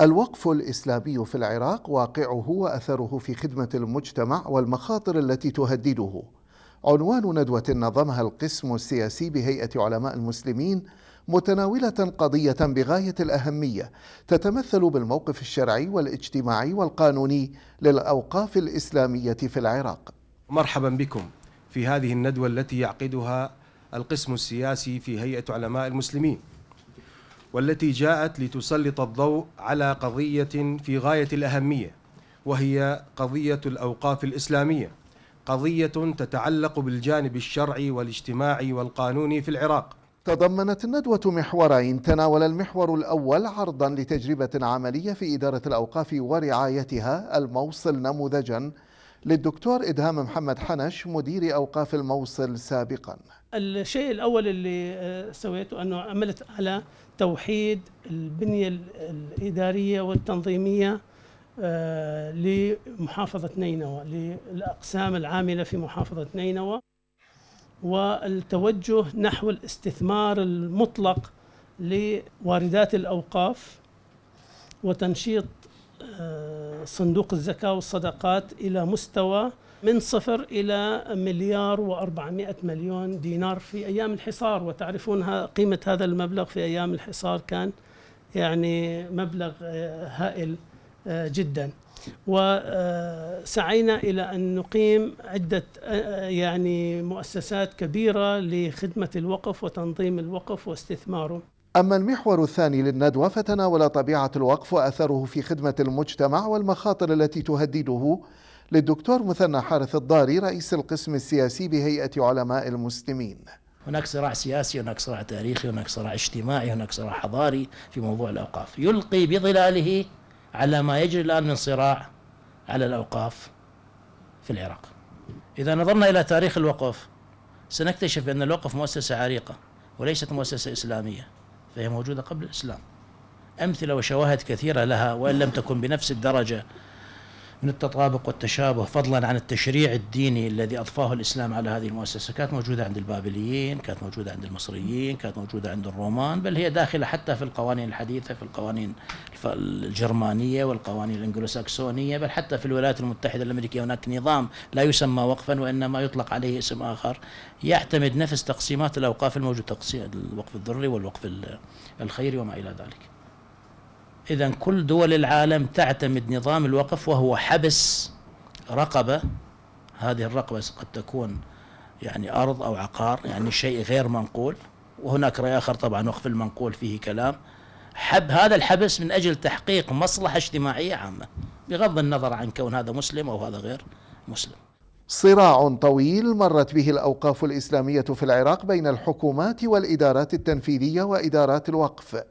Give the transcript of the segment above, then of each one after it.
الوقف الإسلامي في العراق واقعه وأثره في خدمة المجتمع والمخاطر التي تهدده عنوان ندوة نظمها القسم السياسي بهيئة علماء المسلمين متناولة قضية بغاية الأهمية تتمثل بالموقف الشرعي والاجتماعي والقانوني للأوقاف الإسلامية في العراق مرحبا بكم في هذه الندوة التي يعقدها القسم السياسي في هيئة علماء المسلمين والتي جاءت لتسلط الضوء على قضية في غاية الأهمية وهي قضية الأوقاف الإسلامية قضية تتعلق بالجانب الشرعي والاجتماعي والقانوني في العراق تضمنت الندوة محورين تناول المحور الأول عرضا لتجربة عملية في إدارة الأوقاف ورعايتها الموصل نموذجا للدكتور إدهام محمد حنش مدير أوقاف الموصل سابقا الشيء الأول اللي آه، سويته أنه عملت على توحيد البنية الإدارية والتنظيمية آه، لمحافظة نينوى للأقسام العاملة في محافظة نينوى والتوجه نحو الاستثمار المطلق لواردات الأوقاف وتنشيط صندوق الزكاة والصدقات إلى مستوى من صفر إلى مليار و400 مليون دينار في أيام الحصار وتعرفون قيمة هذا المبلغ في أيام الحصار كان يعني مبلغ آه، هائل آه، جدا وسعينا إلى أن نقيم عدة آه، يعني مؤسسات كبيرة لخدمة الوقف وتنظيم الوقف واستثماره أما المحور الثاني للندوة فتناول طبيعة الوقف وأثره في خدمة المجتمع والمخاطر التي تهدده للدكتور مثنى حارث الضاري رئيس القسم السياسي بهيئة علماء المسلمين هناك صراع سياسي هناك صراع تاريخي هناك صراع اجتماعي هناك صراع حضاري في موضوع الأوقاف يلقي بظلاله على ما يجري الآن من صراع على الأوقاف في العراق إذا نظرنا إلى تاريخ الوقف سنكتشف أن الوقف مؤسسة عريقة وليست مؤسسة إسلامية فهي موجودة قبل الإسلام أمثلة وشواهد كثيرة لها وإن لم تكن بنفس الدرجة من التطابق والتشابه فضلا عن التشريع الديني الذي أضفاه الإسلام على هذه المؤسسة كانت موجودة عند البابليين كانت موجودة عند المصريين كانت موجودة عند الرومان بل هي داخلة حتى في القوانين الحديثة في القوانين الجرمانية والقوانين الانجلوساكسونية بل حتى في الولايات المتحدة الأمريكية هناك نظام لا يسمى وقفا وإنما يطلق عليه اسم آخر يعتمد نفس تقسيمات الأوقاف الموجودة تقسيم الوقف الذري والوقف الخيري وما إلى ذلك إذا كل دول العالم تعتمد نظام الوقف وهو حبس رقبة هذه الرقبة قد تكون يعني أرض أو عقار يعني شيء غير منقول وهناك رأي آخر طبعا وقف المنقول فيه كلام حب هذا الحبس من أجل تحقيق مصلحة اجتماعية عامة بغض النظر عن كون هذا مسلم أو هذا غير مسلم صراع طويل مرت به الأوقاف الإسلامية في العراق بين الحكومات والإدارات التنفيذية وإدارات الوقف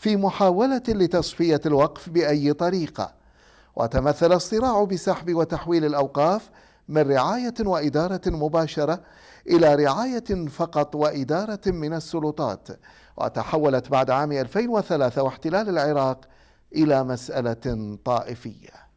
في محاولة لتصفية الوقف بأي طريقة وتمثل الصراع بسحب وتحويل الأوقاف من رعاية وإدارة مباشرة إلى رعاية فقط وإدارة من السلطات وتحولت بعد عام 2003 واحتلال العراق إلى مسألة طائفية